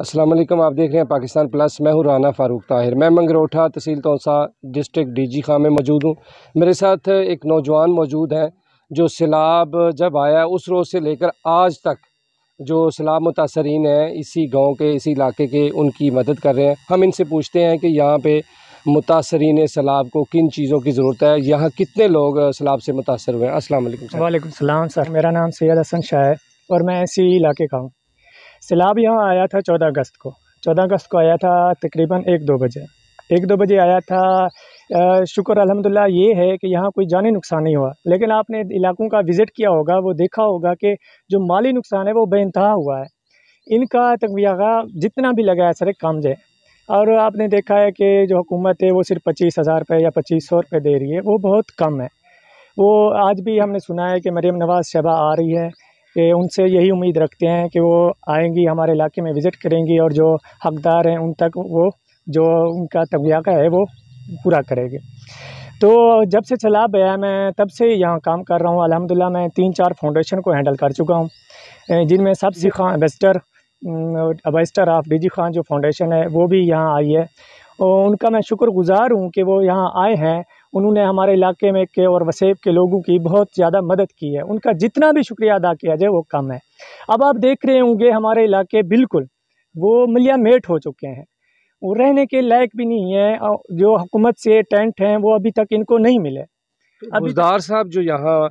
अस्सलाम वालेकुम आप देख रहे हैं पाकिस्तान प्लस मैं हूं राना फ़ारूक ताहिर मैं मंगरोठा तहसील तोसा डिस्ट्रिक्ट डीजी खां में मौजूद हूं मेरे साथ एक नौजवान मौजूद हैं जो सैलाब जब आया उस रोज़ से लेकर आज तक जो सैलाब मुतासरीन हैं इसी गांव के इसी इलाके के उनकी मदद कर रहे हैं हम इनसे पूछते हैं कि यहाँ पर मुतासरीन सैलाब को किन चीज़ों की ज़रूरत है यहाँ कितने लोग सैलाब से मुतासर हुए हैं असलम वालेकुम सर मेरा नाम सैद हसन शाह है और मैं इसी इलाके का हूँ सैलाब यहाँ आया था चौदह अगस्त को चौदह अगस्त को आया था तकरीबन एक दो बजे एक दो बजे आया था शुक्र अलहमदिल्ला ये है कि यहाँ कोई जानी नुकसान नहीं हुआ लेकिन आपने इलाकों का विज़िट किया होगा वो देखा होगा कि जो माली नुकसान है वो बेानतहा हुआ है इनका तकबिया जितना भी लगा है सर काम जाए और आपने देखा है कि जो हुकूमत है वो सिर्फ पच्चीस हज़ार रुपये या पच्चीस सौ रुपये दे रही है वो बहुत कम है वो आज भी हमने सुना है कि मरीम नवाज़ शबा आ रही है कि उनसे यही उम्मीद रखते हैं कि वो आएँगी हमारे इलाके में विज़िट करेंगी और जो हक़दार हैं उन तक वो जो उनका तवक़ा है वो पूरा करेंगे तो जब से चला गया मैं तब से यहाँ काम कर रहा हूँ अलहमदिल्ला मैं तीन चार फाउंडेशन को हैंडल कर चुका हूँ जिनमें सबसे Khan ambassador ambassador of D G Khan जो फाउंडेशन है वो भी यहाँ आई है और उनका मैं शुक्रगुज़ार हूँ कि वो यहाँ आए हैं उन्होंने हमारे इलाके में के और वसेब के लोगों की बहुत ज़्यादा मदद की है उनका जितना भी शुक्रिया अदा किया जाए वो कम है अब आप देख रहे होंगे हमारे इलाके बिल्कुल वो मलिया मेट हो चुके हैं वो रहने के लायक भी नहीं है जो हुकूमत से टेंट हैं वो अभी तक इनको नहीं मिले अबार साहब जो यहाँ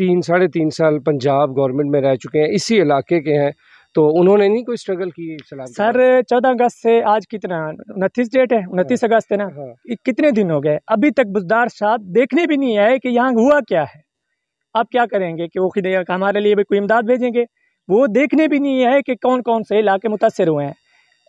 तीन साढ़े तीन साल पंजाब गवर्नमेंट में रह चुके हैं इसी इलाके के हैं तो उन्होंने नहीं कोई स्ट्रगल की सलाम सर चौदह अगस्त से आज कितना उनतीस डेट है उनतीस हाँ। अगस्त है ना हाँ। कितने दिन हो गए अभी तक बुजदार साहब देखने भी नहीं आए कि यहाँ हुआ क्या है आप क्या करेंगे कि वो खिदेगा हमारे लिए भी कोई इमदाद भेजेंगे वो देखने भी नहीं है कि कौन कौन से इलाके मुतासर हुए हैं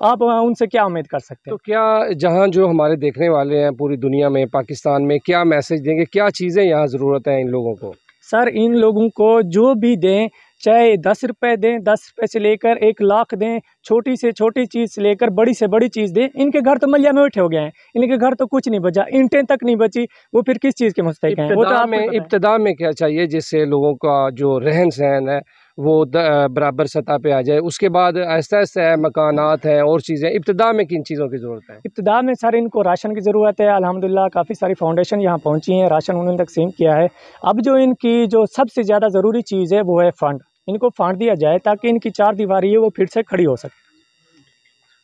आप उनसे क्या उम्मीद कर सकते तो हैं तो क्या जहाँ जो हमारे देखने वाले हैं पूरी दुनिया में पाकिस्तान में क्या मैसेज देंगे क्या चीज़ें यहाँ ज़रूरत है इन लोगों को सर इन लोगों को जो भी दें चाहे दस रुपए दें दस रुपए से लेकर एक लाख दें छोटी से छोटी चीज़ से लेकर बड़ी से बड़ी चीज़ दें इनके घर तो मलिया में उठे हो गए हैं इनके घर तो कुछ नहीं बचा इंटें तक नहीं बची वो फिर किस चीज़ के मुस्तक हैं वो तो इब्तदा में क्या चाहिए जिससे लोगों का जो रहन सहन है वो बराबर सतह पे आ जाए उसके बाद ऐसा ऐसा है मकानात है और चीज़ें इब्तदा में किन चीज़ों की ज़रूरत है इब्तदा में सर इनको राशन की ज़रूरत है अल्हम्दुलिल्लाह काफ़ी सारी फाउंडेशन यहाँ पहुँची हैं राशन उन्होंने तकसीम किया है अब जो इनकी जो सबसे ज़्यादा ज़रूरी चीज़ है वो है फ़ंड इनको फाड़ दिया जाए ताकि इनकी चार दीवारी है वो फिर से खड़ी हो सके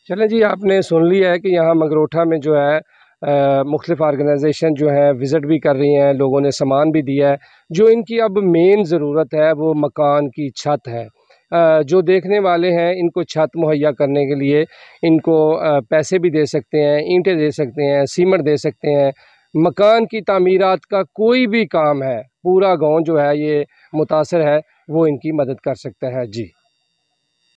चले जी आपने सुन लिया है कि यहाँ मगरोठा में जो है मुख्तफ आर्गनाइजेशन जो है विज़िट भी कर रही हैं लोगों ने सामान भी दिया है जो इनकी अब मेन ज़रूरत है वो मकान की छत है जो देखने वाले हैं इनको छत मुहैया करने के लिए इनको पैसे भी दे सकते हैं ईंटें दे सकते हैं सीमेंट दे सकते हैं मकान की तमीरत का कोई भी काम है पूरा गांव जो है ये मुतासर है वो इनकी मदद कर सकता है जी